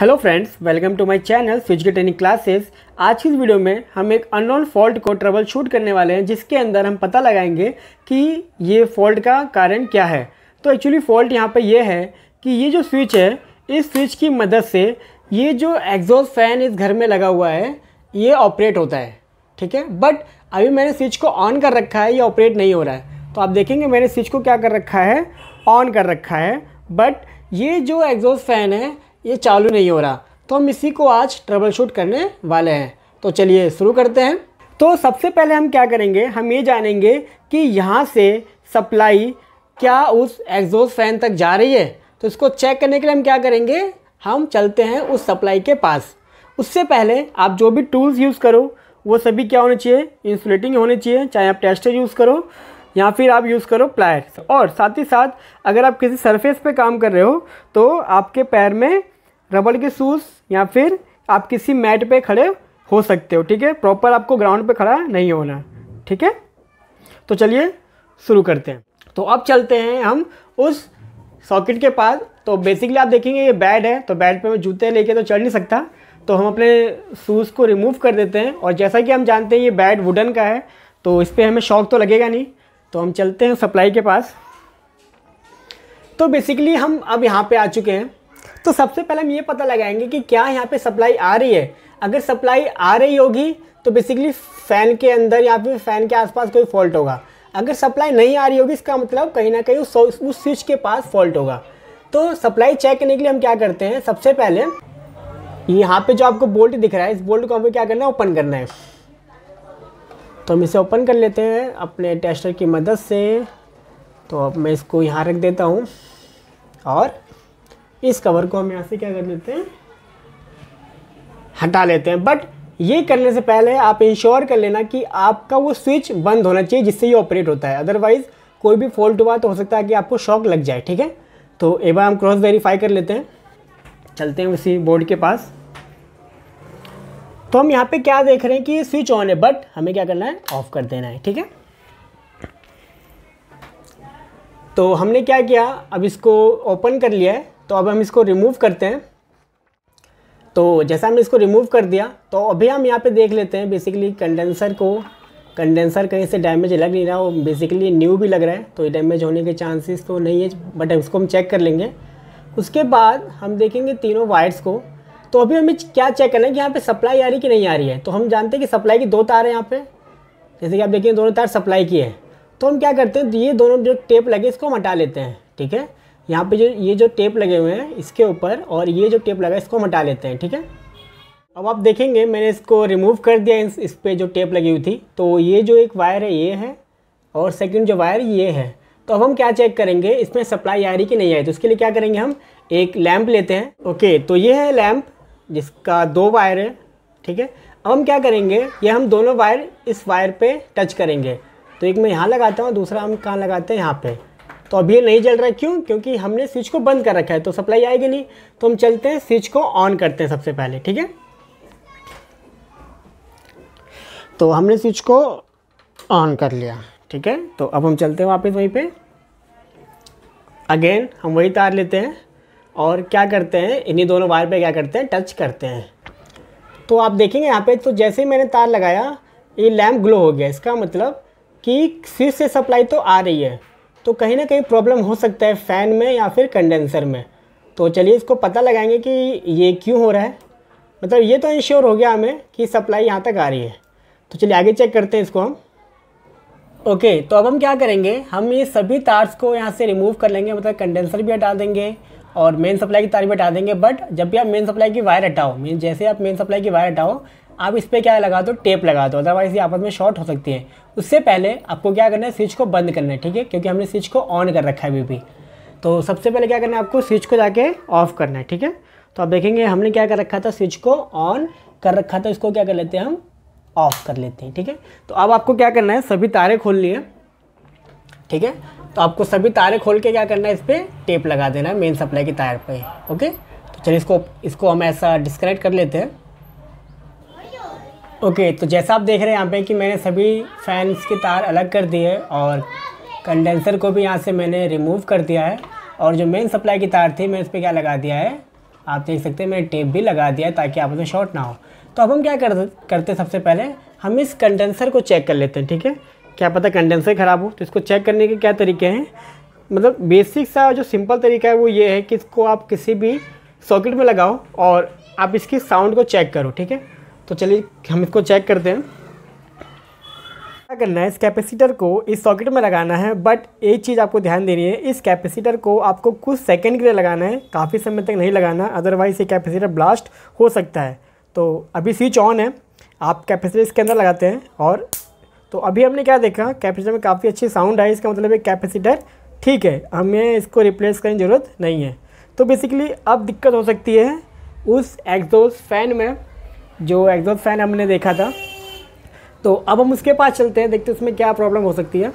hello friends welcome to my channel switch के training classes आज की इस वीडियो में हम एक अननोन फॉल्ट को ट्रबल शूट करने वाले हैं जिसके अंदर हम पता लगाएंगे कि ये फॉल्ट का कारण क्या है तो एक्चुअली फॉल्ट यहाँ पे ये है कि ये जो स्विच है इस स्विच की मदद से ये जो एग्जॉस्ट फैन इस घर में लगा हुआ है ये ऑपरेट होता है ठीक है बट अभी मैंने स्विच को ऑन कर रखा है ये ऑपरेट नहीं हो रहा है तो आप देखेंगे मैंने स्विच को क्या कर रखा है ऑन कर रखा है बट ये जो एग्जॉस्ट फैन है ये चालू नहीं हो रहा तो हम इसी को आज ट्रबल शूट करने वाले हैं तो चलिए शुरू करते हैं तो सबसे पहले हम क्या करेंगे हम ये जानेंगे कि यहाँ से सप्लाई क्या उस एग्जॉस्ट फैन तक जा रही है तो इसको चेक करने के लिए हम क्या करेंगे हम चलते हैं उस सप्लाई के पास उससे पहले आप जो भी टूल्स यूज़ करो वो सभी क्या होने चाहिए इंसुलेटिंग होने चाहिए चाहे आप टेस्टर यूज़ करो या फिर आप यूज़ करो प्लायर्स और साथ ही साथ अगर आप किसी सरफेस पे काम कर रहे हो तो आपके पैर में रबड़ के शूज़ या फिर आप किसी मैट पे खड़े हो सकते हो ठीक है प्रॉपर आपको ग्राउंड पे खड़ा नहीं होना ठीक है तो चलिए शुरू करते हैं तो अब चलते हैं हम उस सॉकेट के पास तो बेसिकली आप देखेंगे ये बैड है तो बैड पे मैं जूते लेके तो चढ़ नहीं सकता तो हम अपने शूज़ को रिमूव कर देते हैं और जैसा कि हम जानते हैं ये बैड वुडन का है तो इस पर हमें शौक तो लगेगा नहीं तो हम चलते हैं सप्लाई के पास तो बेसिकली हम अब यहाँ पर आ चुके हैं तो सबसे पहले हम ये पता लगाएंगे कि क्या यहाँ पे सप्लाई आ रही है अगर सप्लाई आ रही होगी तो बेसिकली फ़ैन के अंदर या फिर फ़ैन के आसपास कोई फॉल्ट होगा अगर सप्लाई नहीं आ रही होगी इसका मतलब कहीं ना कहीं उस उस स्विच के पास फॉल्ट होगा तो सप्लाई चेक करने के लिए हम क्या करते हैं सबसे पहले यहाँ पे जो आपको बोल्ट दिख रहा है इस बोल्ट को हमें क्या करना है ओपन करना है तो हम इसे ओपन कर लेते हैं अपने टेस्टर की मदद से तो अब मैं इसको यहाँ रख देता हूँ और इस कवर को हम यहाँ से क्या कर लेते हैं हटा लेते हैं बट ये करने से पहले आप इंश्योर कर लेना कि आपका वो स्विच बंद होना चाहिए जिससे ये ऑपरेट होता है अदरवाइज़ कोई भी फॉल्ट हुआ तो हो सकता है कि आपको शॉक लग जाए ठीक है तो एक बार हम क्रॉस वेरीफाई कर लेते हैं चलते हैं उसी बोर्ड के पास तो हम यहाँ पे क्या देख रहे हैं कि स्विच ऑन है बट हमें क्या करना है ऑफ़ कर देना है ठीक है तो हमने क्या किया अब इसको ओपन कर लिया है तो अब हम इसको रिमूव करते हैं तो जैसा हमने इसको रिमूव कर दिया तो अभी हम यहाँ पे देख लेते हैं बेसिकली कंडेंसर को कंडेंसर कहीं से डैमेज लग नहीं रहा वो बेसिकली न्यू भी लग रहा है तो डैमेज होने के चांसेस तो नहीं है बट इसको हम चेक कर लेंगे उसके बाद हम देखेंगे तीनों वायर्स को तो अभी हमें क्या चेक करना है कि यहाँ पर सप्लाई आ रही कि नहीं आ रही है तो हम जानते हैं कि सप्लाई की दो तार है यहाँ पर जैसे कि आप देखेंगे दोनों तार सप्लाई की है तो हम क्या करते हैं ये दोनों जो टेप लगे इसको हम हटा लेते हैं ठीक है यहाँ पे जो ये जो टेप लगे हुए हैं इसके ऊपर और ये जो टेप लगा इसको मटा हटा लेते हैं ठीक है अब आप देखेंगे मैंने इसको रिमूव कर दिया इस, इस पर जो टेप लगी हुई थी तो ये जो एक वायर है ये है और सेकेंड जो वायर ये है तो अब हम क्या चेक करेंगे इसमें सप्लाई आ रही कि नहीं आई तो उसके लिए क्या करेंगे हम एक लैम्प लेते हैं ओके तो ये है लैम्प जिसका दो वायर है ठीक है अब हम क्या करेंगे ये हम दोनों वायर इस वायर पे टच करेंगे तो एक मैं यहाँ लगाता हूँ दूसरा हम कहाँ लगाते हैं यहाँ पे तो अब ये नहीं जल रहा है क्यों क्योंकि हमने स्विच को बंद कर रखा है तो सप्लाई आएगी नहीं तो हम चलते हैं स्विच को ऑन करते हैं सबसे पहले ठीक है तो हमने स्विच को ऑन कर लिया ठीक है तो अब हम चलते हैं वापस वहीं पे अगेन हम वही तार लेते हैं और क्या करते हैं इन्हीं दोनों वायर पे क्या करते हैं टच करते हैं तो आप देखेंगे यहाँ पे तो जैसे ही मैंने तार लगाया ये लैम्प ग्लो हो गया इसका मतलब कि स्विच से सप्लाई तो आ रही है तो कहीं ना कहीं प्रॉब्लम हो सकता है फ़ैन में या फिर कंडेंसर में तो चलिए इसको पता लगाएंगे कि ये क्यों हो रहा है मतलब ये तो इंश्योर हो गया हमें कि सप्लाई यहाँ तक आ रही है तो चलिए आगे चेक करते हैं इसको हम ओके तो अब हम क्या करेंगे हम ये सभी तार्स को यहाँ से रिमूव कर लेंगे मतलब कंडेंसर भी हटा देंगे और मेन सप्लाई की तार भी हटा देंगे बट जब भी आप मेन सप्लाई की वायर हटाओ मीन जैसे आप मेन सप्लाई की वायर हटाओ आप इस पर क्या लगा दो टेप लगा दो अदरवाइज ये आपस में शॉर्ट हो सकती है उससे पहले आपको क्या करना है स्विच को बंद करना है ठीक है क्योंकि हमने स्विच को ऑन कर रखा है अभी भी तो सबसे पहले क्या करना है आपको स्विच को जाके ऑफ करना है ठीक है तो आप देखेंगे हमने क्या कर रखा था स्विच को ऑन कर रखा था इसको क्या कर लेते हैं हम ऑफ कर लेते हैं ठीक है तो अब आपको क्या करना है सभी तारे खोल लिए ठीक है तो आपको सभी तारे खोल के क्या करना है इस पर टेप लगा देना है मेन सप्लाई की तार पर ओके तो चलिए इसको इसको हम ऐसा डिस्कनेक्ट कर लेते हैं ओके तो जैसा आप देख रहे हैं यहाँ पे कि मैंने सभी फैंस के तार अलग कर दिए और कंडेंसर को भी यहाँ से मैंने रिमूव कर दिया है और जो मेन सप्लाई की तार थी मैं इस पर क्या लगा दिया है आप देख सकते हैं मैंने टेप भी लगा दिया है ताकि आप उसमें शॉर्ट ना हो तो अब हम क्या कर करते सबसे पहले हम इस कंडेंसर को चेक कर लेते हैं ठीक है क्या पता कंडेंसर ख़राब हो तो इसको चेक करने के क्या तरीके हैं मतलब बेसिक सा जो सिंपल तरीका है वो ये है कि इसको आप किसी भी सॉकेट में लगाओ और आप इसकी साउंड को चेक करो ठीक है तो चलिए हम इसको चेक करते हैं क्या करना है इस कैपेसिटर को इस सॉकेट में लगाना है बट एक चीज़ आपको ध्यान देनी है इस कैपेसिटर को आपको कुछ सेकंड के लिए लगाना है काफ़ी समय तक नहीं लगाना अदरवाइज़ ये कैपेसिटर ब्लास्ट हो सकता है तो अभी स्विच ऑन है आप कैपेसिटर इसके अंदर लगाते हैं और तो अभी हमने क्या देखा कैपेसिटर में काफ़ी अच्छी साउंड आई इसका मतलब है कैपेसिटर ठीक है हमें इसको रिप्लेस करने की ज़रूरत नहीं है तो बेसिकली अब दिक्कत हो सकती है उस एग्जोस्ट फैन में जो एग्जॉस्ट फैन हमने देखा था तो अब हम उसके पास चलते हैं देखते हैं उसमें क्या प्रॉब्लम हो सकती है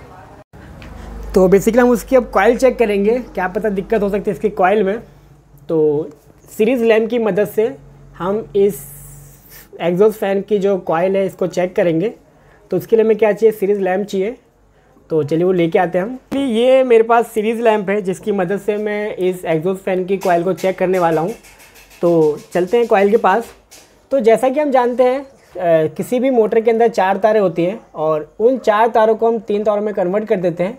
तो बेसिकली हम उसकी अब कॉयल चेक करेंगे क्या पता दिक्कत हो सकती है इसकी कॉयल में तो सीरीज़ लैम्प की मदद से हम इस एग्जॉस्ट फैन की जो कॉयल है इसको चेक करेंगे तो उसके लिए हमें क्या चाहिए सीरीज़ लैम्प चाहिए तो चलिए वो लेके आते हैं हम ये मेरे पास सीरीज़ लैम्प है जिसकी मदद से मैं इस एग्जॉस्ट फैन की कॉयल को चेक करने वाला हूँ तो चलते हैं कॉयल के पास तो जैसा कि हम जानते हैं किसी भी मोटर के अंदर चार तारे होती हैं और उन चार तारों को हम तीन तारों में कन्वर्ट कर देते हैं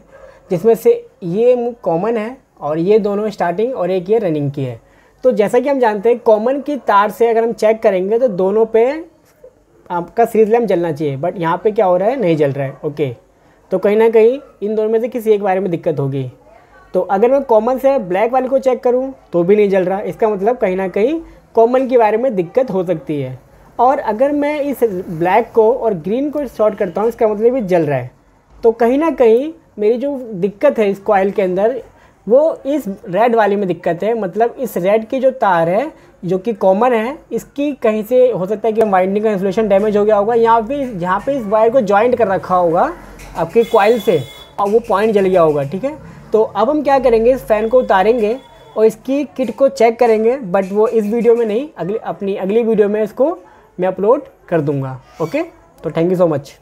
जिसमें से ये कॉमन है और ये दोनों स्टार्टिंग और एक ये रनिंग की है तो जैसा कि हम जानते हैं कॉमन की तार से अगर हम चेक करेंगे तो दोनों पे आपका सीरीज लैम्प जलना चाहिए बट यहाँ पे क्या हो रहा है नहीं जल रहा है ओके तो कहीं ना कहीं इन दोनों में से किसी एक बारे में दिक्कत होगी तो अगर मैं कॉमन से ब्लैक वाले को चेक करूँ तो भी नहीं जल रहा इसका मतलब कहीं ना कहीं कॉमन के बारे में दिक्कत हो सकती है और अगर मैं इस ब्लैक को और ग्रीन को शॉर्ट करता हूँ इसका मतलब ये जल रहा है तो कहीं ना कहीं मेरी जो दिक्कत है इस कॉयल के अंदर वो इस रेड वाले में दिक्कत है मतलब इस रेड की जो तार है जो कि कॉमन है इसकी कहीं से हो सकता है कि वाइंडिंग का इंसुलेशन डैमेज हो गया होगा यहाँ पे यहाँ पे इस वायर को जॉइंट कर रखा होगा आपकी कॉयल से और वो पॉइंट जल गया होगा ठीक है तो अब हम क्या करेंगे इस फ़ैन को उतारेंगे और इसकी किट को चेक करेंगे बट वो इस वीडियो में नहीं अगली अपनी अगली वीडियो में इसको मैं अपलोड कर दूंगा ओके तो थैंक यू सो मच